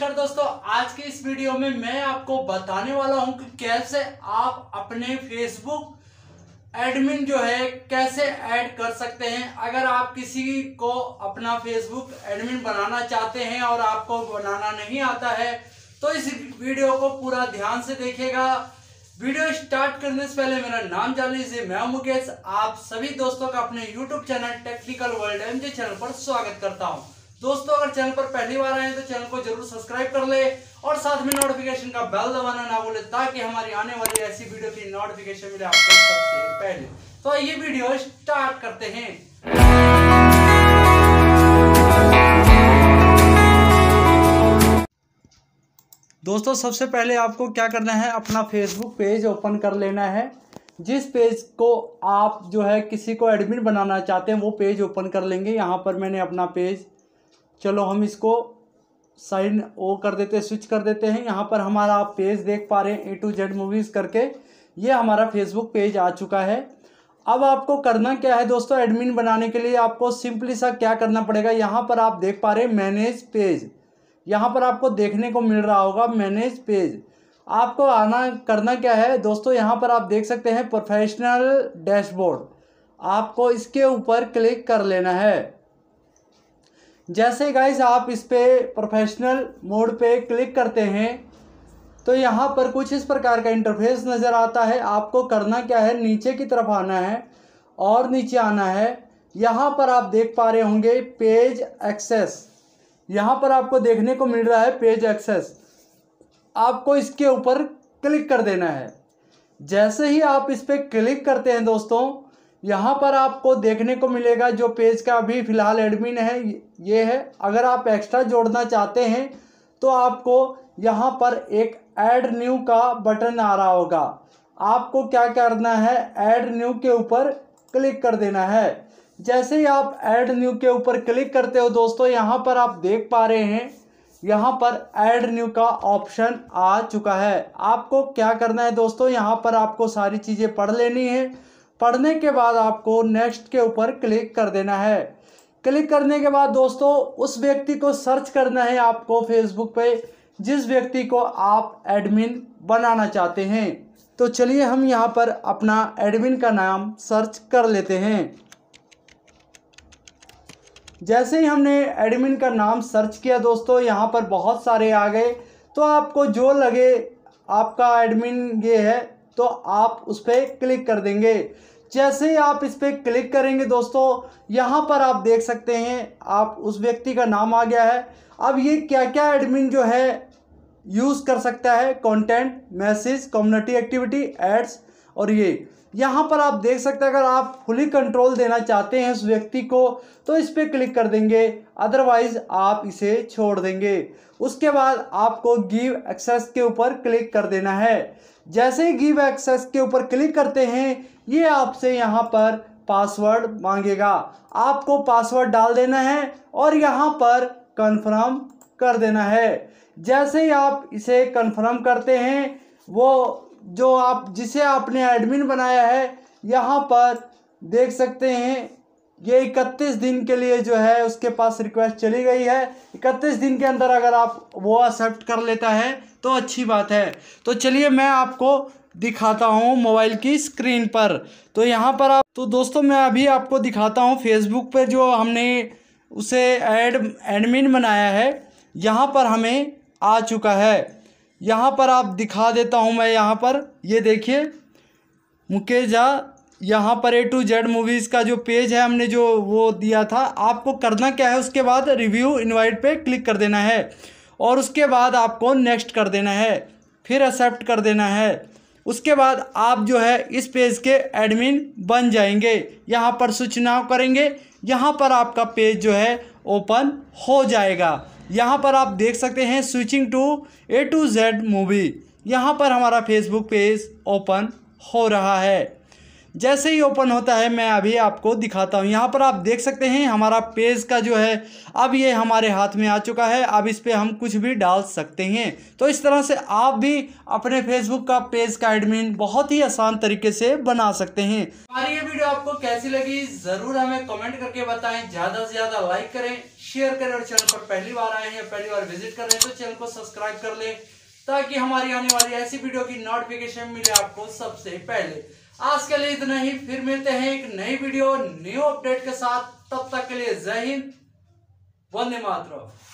नमस्कार दोस्तों आज के इस वीडियो में मैं आपको बताने वाला हूं कि कैसे आप अपने फेसबुक एडमिन जो है कैसे ऐड कर सकते हैं अगर आप किसी को अपना फेसबुक एडमिन बनाना चाहते हैं और आपको बनाना नहीं आता है तो इस वीडियो को पूरा ध्यान से देखेगा वीडियो स्टार्ट करने से पहले मेरा नाम जान लीजिए मैं मुकेश आप सभी दोस्तों का अपने YouTube channel technical world M channel पर स्वागत करता हूँ दोस्तों अगर चैनल पर पहली बार आए तो चैनल को जरूर सब्सक्राइब कर ले और साथ में नोटिफिकेशन का बेल दबाना ना भूले ताकि हमारी आने वाली ऐसी वीडियो की नोटिफिकेशन मिले आपको सबसे पहले तो ये वीडियो स्टार्ट करते हैं दोस्तों सबसे पहले आपको क्या करना है अपना फेसबुक पेज ओपन कर लेना है जिस पेज को आप जो है किसी को एडमिन बनाना चाहते हैं वो पेज ओपन कर लेंगे यहाँ पर मैंने अपना पेज चलो हम इसको साइन ओ कर देते स्विच कर देते हैं यहाँ पर हमारा आप पेज देख पा रहे हैं ए टू जेड मूवीज़ करके ये हमारा फेसबुक पेज आ चुका है अब आपको करना क्या है दोस्तों एडमिन बनाने के लिए आपको सिंपली सा क्या करना पड़ेगा यहाँ पर आप देख पा रहे हैं मैनेज पेज यहाँ पर आपको देखने को मिल रहा होगा मैनेज पेज आपको आना करना क्या है दोस्तों यहाँ पर आप देख सकते हैं प्रोफेशनल डैशबोर्ड आपको इसके ऊपर क्लिक कर लेना है जैसे गाइज आप इस पर प्रोफेशनल मोड पे क्लिक करते हैं तो यहाँ पर कुछ इस प्रकार का इंटरफेस नज़र आता है आपको करना क्या है नीचे की तरफ आना है और नीचे आना है यहाँ पर आप देख पा रहे होंगे पेज एक्सेस यहाँ पर आपको देखने को मिल रहा है पेज एक्सेस आपको इसके ऊपर क्लिक कर देना है जैसे ही आप इस पर क्लिक करते हैं दोस्तों यहाँ पर आपको देखने को मिलेगा जो पेज का अभी फ़िलहाल एडमिन है ये है अगर आप एक्स्ट्रा जोड़ना चाहते हैं तो आपको यहाँ पर एक ऐड न्यू का बटन आ रहा होगा आपको क्या करना है ऐड न्यू के ऊपर क्लिक कर देना है जैसे ही आप ऐड न्यू के ऊपर क्लिक करते हो दोस्तों यहाँ पर आप देख पा रहे हैं यहाँ पर ऐड न्यू का ऑप्शन आ चुका है आपको क्या करना है दोस्तों यहाँ पर आपको सारी चीज़ें पढ़ लेनी है पढ़ने के बाद आपको नेक्स्ट के ऊपर क्लिक कर देना है क्लिक करने के बाद दोस्तों उस व्यक्ति को सर्च करना है आपको फेसबुक पे जिस व्यक्ति को आप एडमिन बनाना चाहते हैं तो चलिए हम यहाँ पर अपना एडमिन का नाम सर्च कर लेते हैं जैसे ही हमने एडमिन का नाम सर्च किया दोस्तों यहाँ पर बहुत सारे आ गए तो आपको जो लगे आपका एडमिन ये है तो आप उस पर क्लिक कर देंगे जैसे ही आप इस पर क्लिक करेंगे दोस्तों यहाँ पर आप देख सकते हैं आप उस व्यक्ति का नाम आ गया है अब ये क्या क्या एडमिन जो है यूज़ कर सकता है content message community activity ads और ये यहाँ पर आप देख सकते हैं अगर आप फुली कंट्रोल देना चाहते हैं उस व्यक्ति को तो इस पर क्लिक कर देंगे अदरवाइज आप इसे छोड़ देंगे उसके बाद आपको गिव एक्सेस के ऊपर क्लिक कर देना है जैसे ही गिव एक्सेस के ऊपर क्लिक करते हैं ये आपसे यहाँ पर पासवर्ड मांगेगा आपको पासवर्ड डाल देना है और यहाँ पर कन्फर्म कर देना है जैसे ही आप इसे कन्फर्म करते हैं वो जो आप जिसे आपने एडमिन बनाया है यहाँ पर देख सकते हैं ये इकतीस दिन के लिए जो है उसके पास रिक्वेस्ट चली गई है इकतीस दिन के अंदर अगर आप वो एक्सेप्ट कर लेता है तो अच्छी बात है तो चलिए मैं आपको दिखाता हूँ मोबाइल की स्क्रीन पर तो यहाँ पर आप तो दोस्तों मैं अभी आपको दिखाता हूँ फेसबुक पर जो हमने उसे एड एडमिन बनाया है यहाँ पर हमें आ चुका है यहाँ पर आप दिखा देता हूँ मैं यहाँ पर ये देखिए मुकेश झा यहाँ पर ए टू जेड मूवीज़ का जो पेज है हमने जो वो दिया था आपको करना क्या है उसके बाद रिव्यू इनवाइट पे क्लिक कर देना है और उसके बाद आपको नेक्स्ट कर देना है फिर एक्सेप्ट कर देना है उसके बाद आप जो है इस पेज के एडमिन बन जाएंगे यहाँ पर सूचनाओं करेंगे यहाँ पर आपका पेज जो है ओपन हो जाएगा यहाँ पर आप देख सकते हैं switching to A to Z movie यहाँ पर हमारा फेसबुक पेज ओपन हो रहा है जैसे ही ओपन होता है मैं अभी आपको दिखाता हूँ यहाँ पर आप देख सकते हैं हमारा पेज का जो है अब ये हमारे हाथ में आ चुका है अब इस पर हम कुछ भी डाल सकते हैं तो इस तरह से आप भी अपने फेसबुक का पेज का एडमिन बहुत ही आसान तरीके से बना सकते हैं हमारी ये वीडियो आपको कैसी लगी ज़रूर हमें कमेंट करके बताएं ज़्यादा से ज़्यादा लाइक करें शेयर करें और चैनल पर पहली बार आए हैं पहली बार विजिट कर रहे हैं तो चैनल को सब्सक्राइब कर लें ताकि हमारी आने वाली ऐसी वीडियो की नोटिफिकेशन मिले आपको सबसे पहले आज के लिए इतना ही फिर मिलते हैं एक नई वीडियो न्यू अपडेट के साथ तब तक के लिए जय हिंद वंदे मातरम